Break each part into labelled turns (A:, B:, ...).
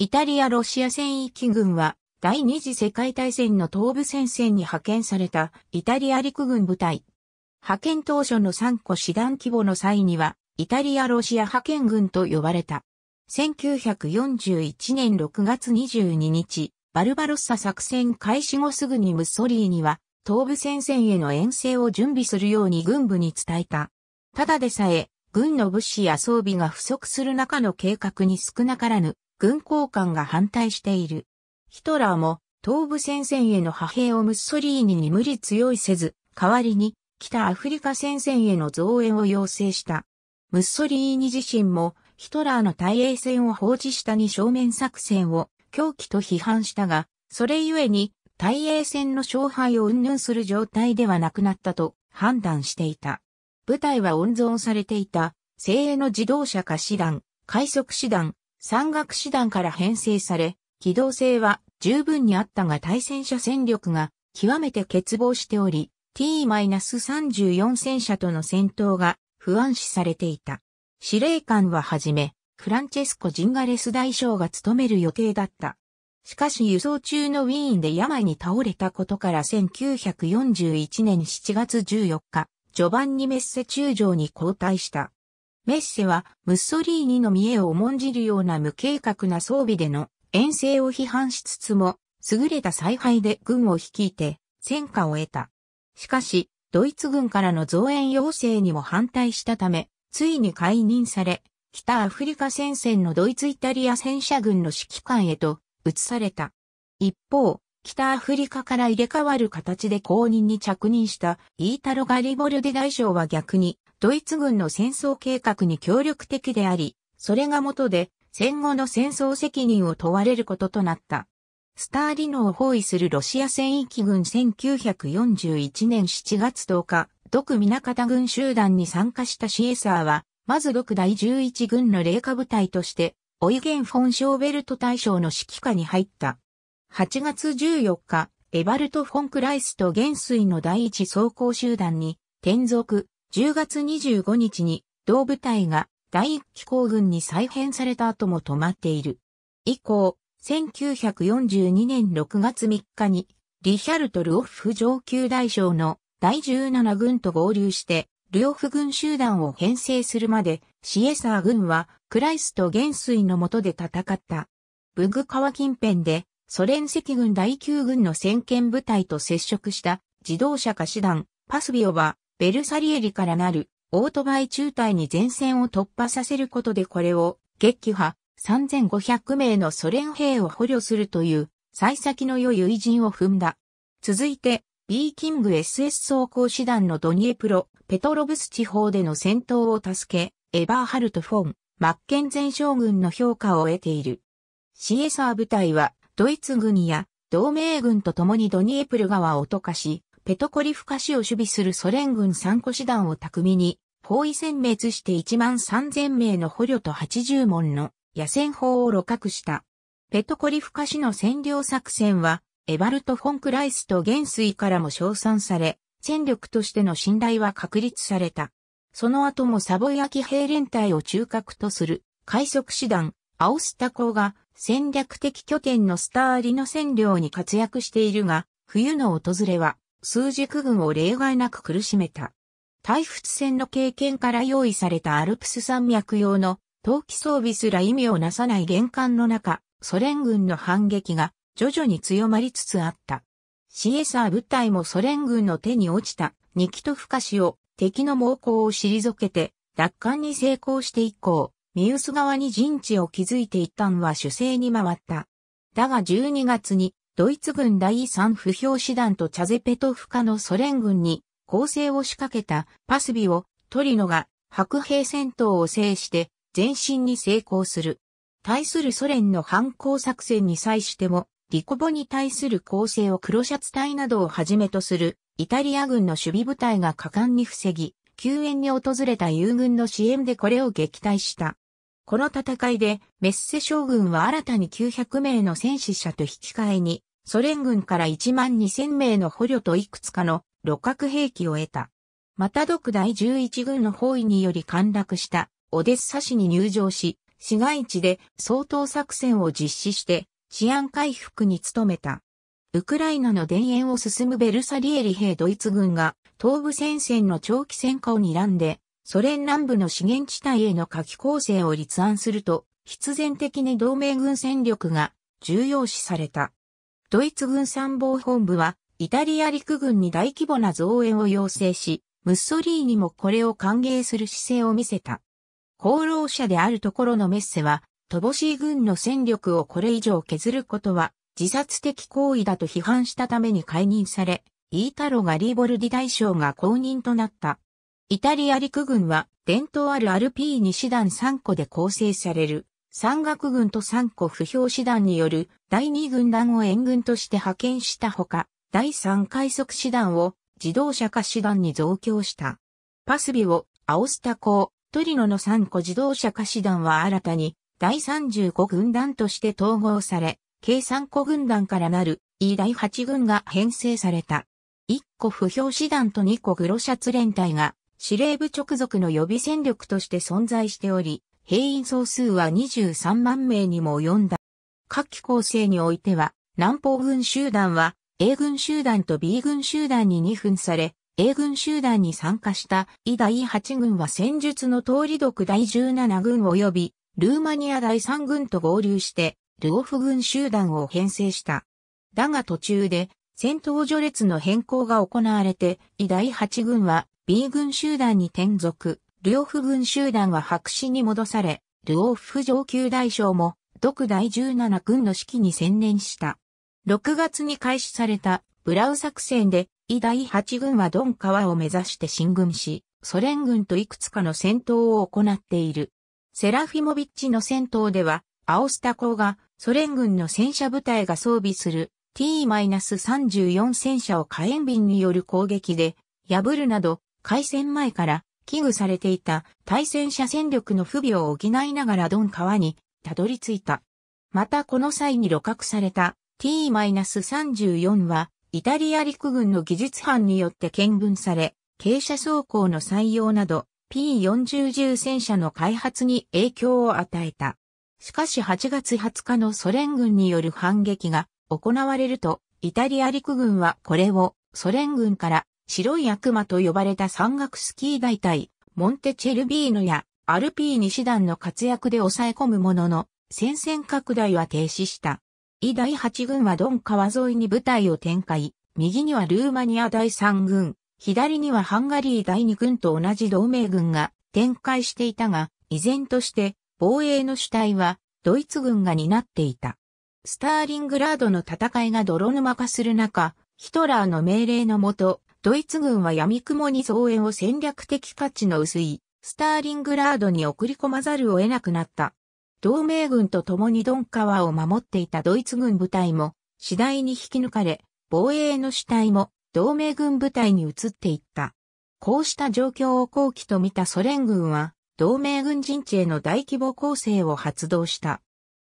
A: イタリア・ロシア戦域軍は、第二次世界大戦の東部戦線に派遣されたイタリア陸軍部隊。派遣当初の3個師団規模の際には、イタリア・ロシア派遣軍と呼ばれた。1941年6月22日、バルバロッサ作戦開始後すぐにムッソリーには、東部戦線への遠征を準備するように軍部に伝えた。ただでさえ、軍の物資や装備が不足する中の計画に少なからぬ軍交官が反対している。ヒトラーも東部戦線への派兵をムッソリーニに無理強いせず、代わりに北アフリカ戦線への増援を要請した。ムッソリーニ自身もヒトラーの対衛戦を放置したに正面作戦を狂気と批判したが、それゆえに対衛戦の勝敗を云々する状態ではなくなったと判断していた。部隊は温存されていた、精鋭の自動車化師団、快速師団、山岳師団から編成され、機動性は十分にあったが対戦車戦力が極めて欠乏しており、T-34 戦車との戦闘が不安視されていた。司令官ははじめ、フランチェスコ・ジンガレス大将が務める予定だった。しかし輸送中のウィーンで病に倒れたことから1941年7月14日、序盤にメッセ中将に交代した。メッセはムッソリーニの見栄を重んじるような無計画な装備での遠征を批判しつつも、優れた采配で軍を率いて戦果を得た。しかし、ドイツ軍からの増援要請にも反対したため、ついに解任され、北アフリカ戦線のドイツイタリア戦車軍の指揮官へと移された。一方、北アフリカから入れ替わる形で公認に着任したイータロ・ガリボルデ大将は逆にドイツ軍の戦争計画に協力的であり、それがもとで戦後の戦争責任を問われることとなった。スターリノを包囲するロシア戦域軍1941年7月10日、独南方軍集団に参加したシエサーは、まず独第11軍の霊下部隊として、オイゲン・フォン・ショーベルト大将の指揮下に入った。8月14日、エバルト・フォン・クライスと元帥の第一装甲集団に、転属、10月25日に同部隊が第1機構軍に再編された後も止まっている。以降、1942年6月3日にリヒャルト・ルオフ上級大将の第17軍と合流して、ルオフ軍集団を編成するまで、シエサー軍はクライスと元帥の下で戦った。ブグ川近辺でソ連赤軍第9軍の先遣部隊と接触した自動車家師団パスビオはベルサリエリからなるオートバイ中隊に前線を突破させることでこれを撃破3500名のソ連兵を捕虜するという幸先の良い偉人を踏んだ。続いて B キング SS 装甲師団のドニエプロ、ペトロブス地方での戦闘を助け、エバーハルト・フォン、マッケンゼン将軍の評価を得ている。シエサー部隊はドイツ軍や同盟軍と共にドニエプル川を溶かし、ペトコリフカ市を守備するソ連軍参個師団を巧みに包囲殲滅して1万3000名の捕虜と80門の野戦砲を露獲した。ペトコリフカ市の占領作戦は、エバルト・フォンクライスと元帥からも称賛され、戦力としての信頼は確立された。その後もサボイア兵連隊を中核とする、海賊師団、アオスタコが戦略的拠点のスターリの占領に活躍しているが、冬の訪れは数軸群を例外なく苦しめた。大仏戦の経験から用意されたアルプス山脈用の陶器装備すら意味をなさない玄関の中、ソ連軍の反撃が徐々に強まりつつあった。シエサー部隊もソ連軍の手に落ちたニキトフカシを敵の猛攻を退けて奪還に成功して以降、ミウス側に陣地を築いて一旦は守勢に回った。だが12月にドイツ軍第3不評師団とチャゼペトフカのソ連軍に攻勢を仕掛けたパスビをトリノが白兵戦闘を制して前進に成功する。対するソ連の反抗作戦に際しても、リコボに対する攻勢を黒シャツ隊などをはじめとするイタリア軍の守備部隊が果敢に防ぎ、救援に訪れた友軍の支援でこれを撃退した。この戦いでメッセ将軍は新たに900名の戦死者と引き換えに、ソ連軍から1万2000名の捕虜といくつかの六角兵器を得た。また独大11軍の包囲により陥落したオデッサ市に入城し、市街地で相当作戦を実施して治安回復に努めた。ウクライナの田園を進むベルサリエリ兵ドイツ軍が東部戦線の長期戦火を睨んでソ連南部の資源地帯への火器構成を立案すると、必然的に同盟軍戦力が重要視された。ドイツ軍参謀本部は、イタリア陸軍に大規模な増援を要請し、ムッソリーニもこれを歓迎する姿勢を見せた。功労者であるところのメッセは、乏しい軍の戦力をこれ以上削ることは自殺的行為だと批判したために解任され、イータロガリーボルディ大将が公認となった。イタリア陸軍は伝統あるアルピーニ師団3個で構成される山岳軍と3個不評師団による第2軍団を援軍として派遣したほか、第3快速師団を自動車化師団に増強した。パスビをアオスタ港、トリノの3個自動車化師団は新たに第35軍団として統合され、計3個軍団からなる E 第8軍が編成された。1個不評師団と2個グロシャツ連隊が司令部直属の予備戦力として存在しており、兵員総数は23万名にも及んだ。各機構成においては、南方軍集団は A 軍集団と B 軍集団に2分され、A 軍集団に参加したイ第8軍は戦術の通り毒第17軍及びルーマニア第3軍と合流して、ルオフ軍集団を編成した。だが途中で戦闘序列の変更が行われて、イ第8軍は B 軍集団に転属、両フ軍集団は白紙に戻され、ルオフ上級大将も、独第17軍の指揮に専念した。6月に開始されたブラウ作戦で、イ第8軍はドン川を目指して進軍し、ソ連軍といくつかの戦闘を行っている。セラフィモビッチの戦闘では、アオスタ港がソ連軍の戦車部隊が装備する T-34 戦車を火炎瓶による攻撃で破るなど開戦前から危惧されていた対戦車戦力の不備を補いながらドン川にたどり着いた。またこの際に露獲された T-34 はイタリア陸軍の技術班によって見分され、傾斜走行の採用など P40 重戦車の開発に影響を与えた。しかし8月20日のソ連軍による反撃が行われると、イタリア陸軍はこれをソ連軍から白い悪魔と呼ばれた山岳スキー大隊、モンテチェルビーノやアルピーニ師団の活躍で抑え込むものの、戦線拡大は停止した。イ第8軍はドン川沿いに部隊を展開、右にはルーマニア第3軍、左にはハンガリー第2軍と同じ同盟軍が展開していたが、依然として防衛の主体はドイツ軍が担っていた。スターリングラードの戦いが泥沼化する中、ヒトラーの命令のもと、ドイツ軍は闇雲に増援を戦略的価値の薄い、スターリングラードに送り込まざるを得なくなった。同盟軍と共にドン川を守っていたドイツ軍部隊も、次第に引き抜かれ、防衛の主体も同盟軍部隊に移っていった。こうした状況を後期と見たソ連軍は、同盟軍陣地への大規模攻勢を発動した。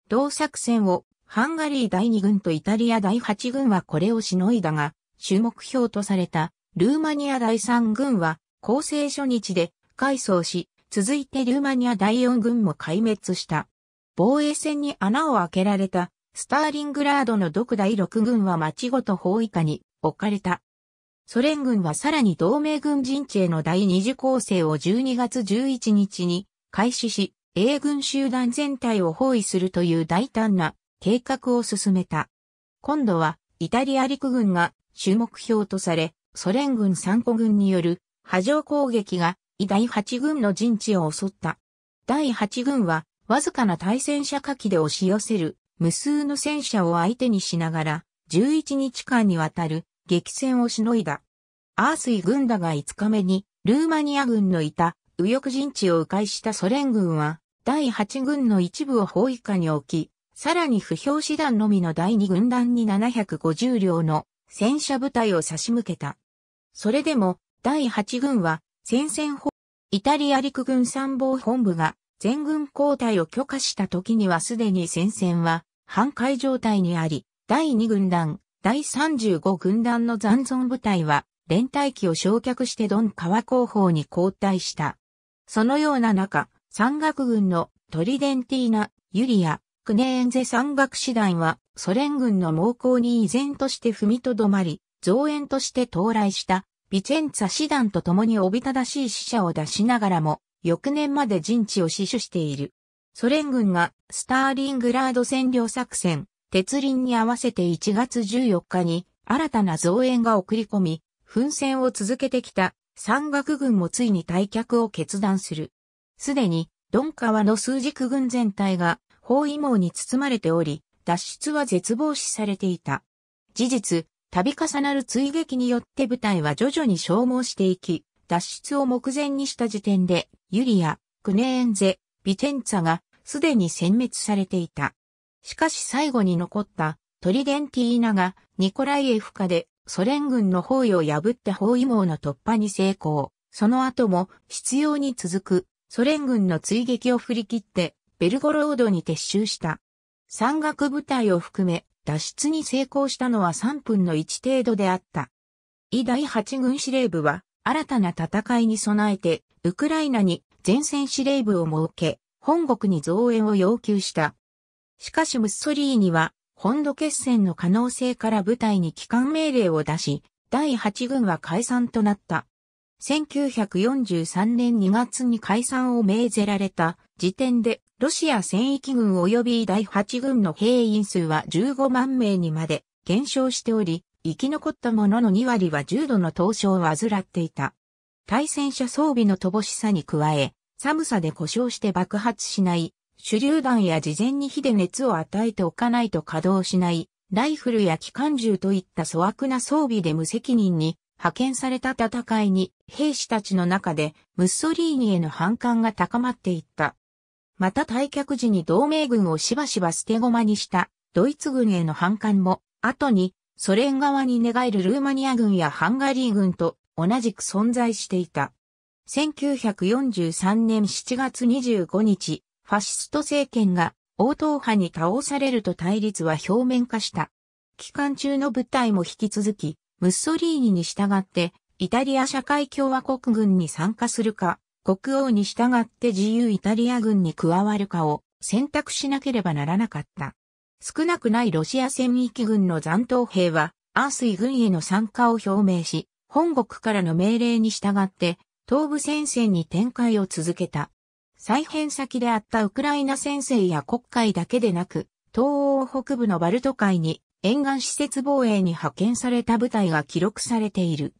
A: 同作戦をハンガリー第2軍とイタリア第8軍はこれをしのいだが、主目標とされたルーマニア第3軍は、構成初日で、改装し、続いてルーマニア第4軍も壊滅した。防衛線に穴を開けられた、スターリングラードの独第6軍は町ごと包囲下に置かれた。ソ連軍はさらに同盟軍陣地への第二次攻勢を12月11日に開始し、英軍集団全体を包囲するという大胆な計画を進めた。今度はイタリア陸軍が主目標とされ、ソ連軍3個軍による波状攻撃が、第8軍の陣地を襲った。第8軍は、わずかな対戦車火器で押し寄せる、無数の戦車を相手にしながら、11日間にわたる激戦をしのいだ。アースイ軍だが5日目に、ルーマニア軍のいた右翼陣地を迂回したソ連軍は、第8軍の一部を包囲下に置き、さらに不評師団のみの第2軍団に750両の戦車部隊を差し向けた。それでも、第8軍は、戦線法、イタリア陸軍参謀本部が、全軍交代を許可した時にはすでに戦線は、半壊状態にあり、第2軍団、第35軍団の残存部隊は、連隊機を焼却してドン川後方に交代した。そのような中、山岳軍のトリデンティーナ、ユリア、クネーンゼ山岳師団は、ソ連軍の猛攻に依然として踏みとどまり、増援として到来したビチェンツァ師団と共におびただしい死者を出しながらも、翌年まで陣地を死守している。ソ連軍がスターリングラード占領作戦、鉄輪に合わせて1月14日に新たな増援が送り込み、奮戦を続けてきた山岳軍もついに退却を決断する。すでに、ドン川の数軸軍全体が包囲網に包まれており、脱出は絶望視されていた。事実、度重なる追撃によって部隊は徐々に消耗していき、脱出を目前にした時点で、ユリア、クネエンゼ、ビテンツァがすでに殲滅されていた。しかし最後に残ったトリデンティーナがニコライエフカでソ連軍の包囲を破った包囲網の突破に成功。その後も必要に続くソ連軍の追撃を振り切ってベルゴロードに撤収した。山岳部隊を含め脱出に成功したのは3分の1程度であった。イ第8軍司令部は、新たな戦いに備えて、ウクライナに前線司令部を設け、本国に増援を要求した。しかしムッソリーニは、本土決戦の可能性から部隊に帰還命令を出し、第8軍は解散となった。1943年2月に解散を命ぜられた時点でロシア戦域軍及び第8軍の兵員数は15万名にまで減少しており、生き残った者の2割は重度の凍傷を患っていた。対戦車装備の乏しさに加え、寒さで故障して爆発しない、手榴弾や事前に火で熱を与えておかないと稼働しない、ライフルや機関銃といった粗悪な装備で無責任に派遣された戦いに兵士たちの中でムッソリーニへの反感が高まっていった。また退却時に同盟軍をしばしば捨て駒にしたドイツ軍への反感も、後にソ連側に寝返るルーマニア軍やハンガリー軍と同じく存在していた。1943年7月25日、ファシスト政権が応答派に倒されると対立は表面化した。期間中の部隊も引き続き、ムッソリーニに従って、イタリア社会共和国軍に参加するか、国王に従って自由イタリア軍に加わるかを選択しなければならなかった。少なくないロシア戦域軍の残党兵は、アースイ軍への参加を表明し、本国からの命令に従って、東部戦線に展開を続けた。再編先であったウクライナ戦線や国会だけでなく、東欧北部のバルト海に沿岸施設防衛に派遣された部隊が記録されている。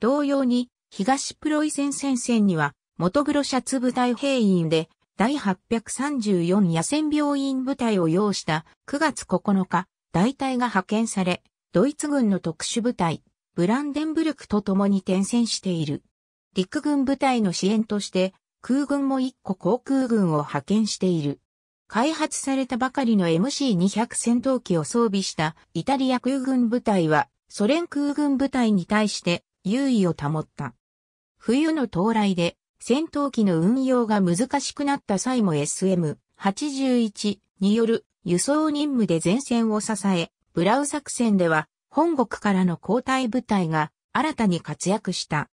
A: 同様に、東プロイセン戦線には元黒シャツ部隊兵員で、第834野戦病院部隊を要した9月9日、大隊が派遣され、ドイツ軍の特殊部隊、ブランデンブルクと共に転戦している。陸軍部隊の支援として、空軍も1個航空軍を派遣している。開発されたばかりの MC200 戦闘機を装備したイタリア空軍部隊は、ソ連空軍部隊に対して優位を保った。冬の到来で戦闘機の運用が難しくなった際も SM81 による輸送任務で前線を支え、ブラウ作戦では本国からの交代部隊が新たに活躍した。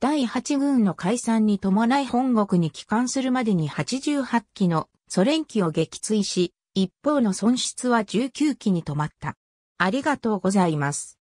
A: 第8軍の解散に伴い本国に帰還するまでに88機のソ連機を撃墜し、一方の損失は19機に止まった。ありがとうございます。